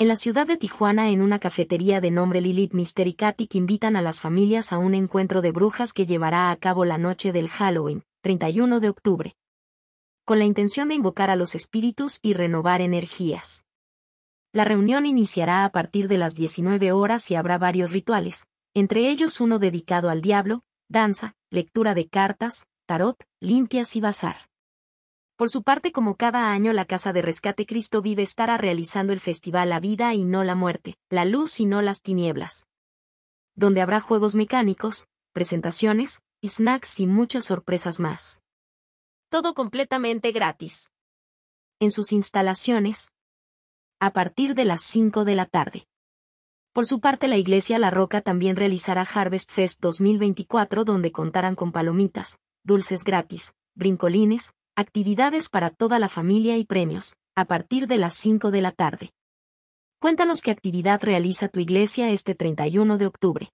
En la ciudad de Tijuana, en una cafetería de nombre Lilith Mystery que invitan a las familias a un encuentro de brujas que llevará a cabo la noche del Halloween, 31 de octubre. Con la intención de invocar a los espíritus y renovar energías. La reunión iniciará a partir de las 19 horas y habrá varios rituales, entre ellos uno dedicado al diablo, danza, lectura de cartas, tarot, limpias y bazar. Por su parte, como cada año, la Casa de Rescate Cristo Vive estará realizando el festival La Vida y no la Muerte, la Luz y no las Tinieblas, donde habrá juegos mecánicos, presentaciones, snacks y muchas sorpresas más. Todo completamente gratis. En sus instalaciones, a partir de las 5 de la tarde. Por su parte, la Iglesia La Roca también realizará Harvest Fest 2024 donde contarán con palomitas, dulces gratis, brincolines, actividades para toda la familia y premios, a partir de las 5 de la tarde. Cuéntanos qué actividad realiza tu iglesia este 31 de octubre.